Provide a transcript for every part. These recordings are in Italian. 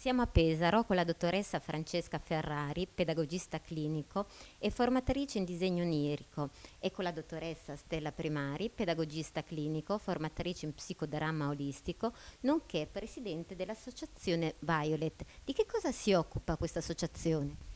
Siamo a Pesaro con la dottoressa Francesca Ferrari, pedagogista clinico e formatrice in disegno onirico e con la dottoressa Stella Primari, pedagogista clinico, formatrice in psicodramma olistico, nonché presidente dell'associazione Violet. Di che cosa si occupa questa associazione?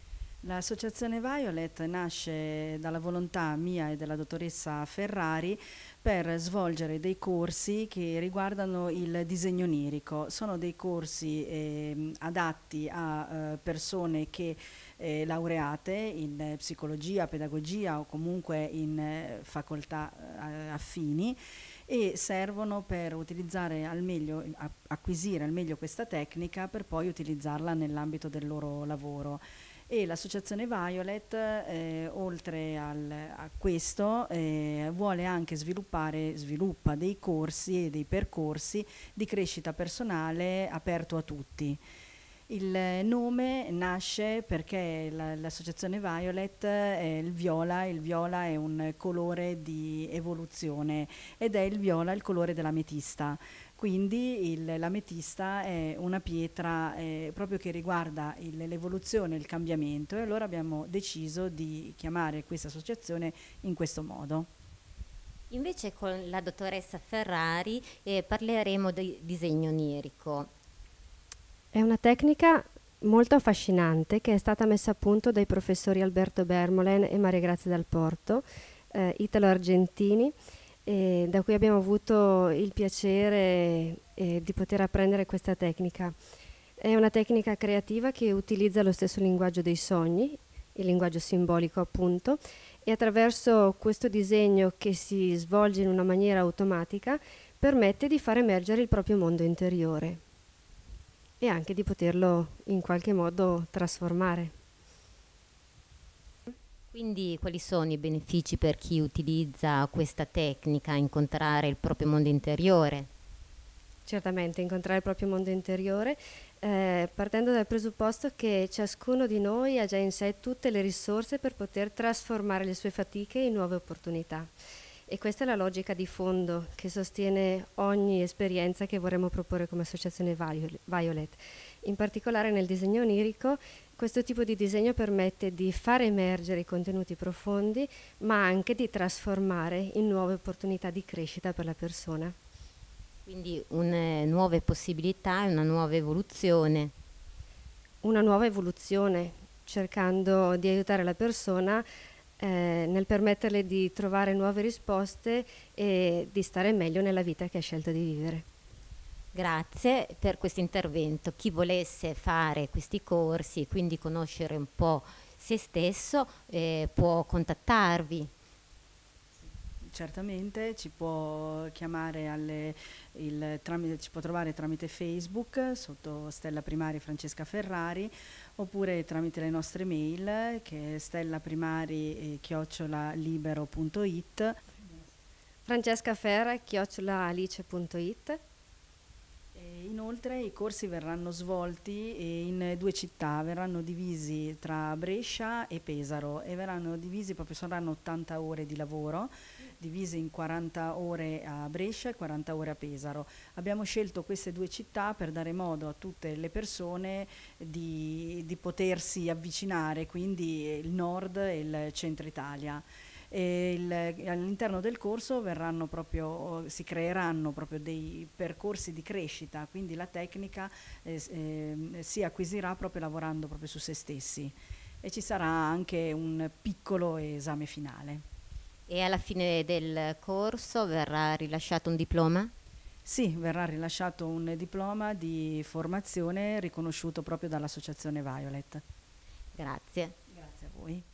L'associazione Violet nasce dalla volontà mia e della dottoressa Ferrari per svolgere dei corsi che riguardano il disegno onirico. Sono dei corsi eh, adatti a eh, persone che eh, laureate in psicologia, pedagogia o comunque in eh, facoltà eh, affini e servono per utilizzare al meglio, acquisire al meglio questa tecnica per poi utilizzarla nell'ambito del loro lavoro e l'associazione Violet, eh, oltre al, a questo, eh, vuole anche sviluppare, sviluppa dei corsi e dei percorsi di crescita personale aperto a tutti. Il eh, nome nasce perché l'associazione Violet è eh, il viola, il viola è un colore di evoluzione ed è il viola il colore dell'ametista. Quindi l'ametista è una pietra eh, proprio che riguarda l'evoluzione, il cambiamento e allora abbiamo deciso di chiamare questa associazione in questo modo. Invece con la dottoressa Ferrari eh, parleremo di disegno onirico è una tecnica molto affascinante che è stata messa a punto dai professori Alberto Bermolen e Maria Grazia Dal Porto, eh, italo-argentini, eh, da cui abbiamo avuto il piacere eh, di poter apprendere questa tecnica. È una tecnica creativa che utilizza lo stesso linguaggio dei sogni, il linguaggio simbolico appunto, e attraverso questo disegno che si svolge in una maniera automatica permette di far emergere il proprio mondo interiore e anche di poterlo in qualche modo trasformare. Quindi quali sono i benefici per chi utilizza questa tecnica, incontrare il proprio mondo interiore? Certamente, incontrare il proprio mondo interiore, eh, partendo dal presupposto che ciascuno di noi ha già in sé tutte le risorse per poter trasformare le sue fatiche in nuove opportunità. E questa è la logica di fondo che sostiene ogni esperienza che vorremmo proporre come associazione Violet. In particolare nel disegno onirico questo tipo di disegno permette di far emergere i contenuti profondi, ma anche di trasformare in nuove opportunità di crescita per la persona. Quindi un, eh, nuove possibilità e una nuova evoluzione. Una nuova evoluzione, cercando di aiutare la persona eh, nel permetterle di trovare nuove risposte e di stare meglio nella vita che ha scelto di vivere. Grazie per questo intervento. Chi volesse fare questi corsi e quindi conoscere un po' se stesso eh, può contattarvi certamente, ci può chiamare alle, il, tramite, ci può trovare tramite Facebook sotto Stella Primari Francesca Ferrari oppure tramite le nostre mail che è stellaprimari stellaprimari.libero.it eh, Francesca Ferra, chiocciolaalice.it Inoltre i corsi verranno svolti in due città, verranno divisi tra Brescia e Pesaro e verranno divisi proprio saranno 80 ore di lavoro, divise in 40 ore a Brescia e 40 ore a Pesaro. Abbiamo scelto queste due città per dare modo a tutte le persone di, di potersi avvicinare, quindi il nord e il centro Italia il, all'interno del corso verranno proprio, si creeranno proprio dei percorsi di crescita, quindi la tecnica eh, eh, si acquisirà proprio lavorando proprio su se stessi e ci sarà anche un piccolo esame finale. E alla fine del corso verrà rilasciato un diploma? Sì, verrà rilasciato un diploma di formazione riconosciuto proprio dall'associazione Violet. Grazie. Grazie a voi.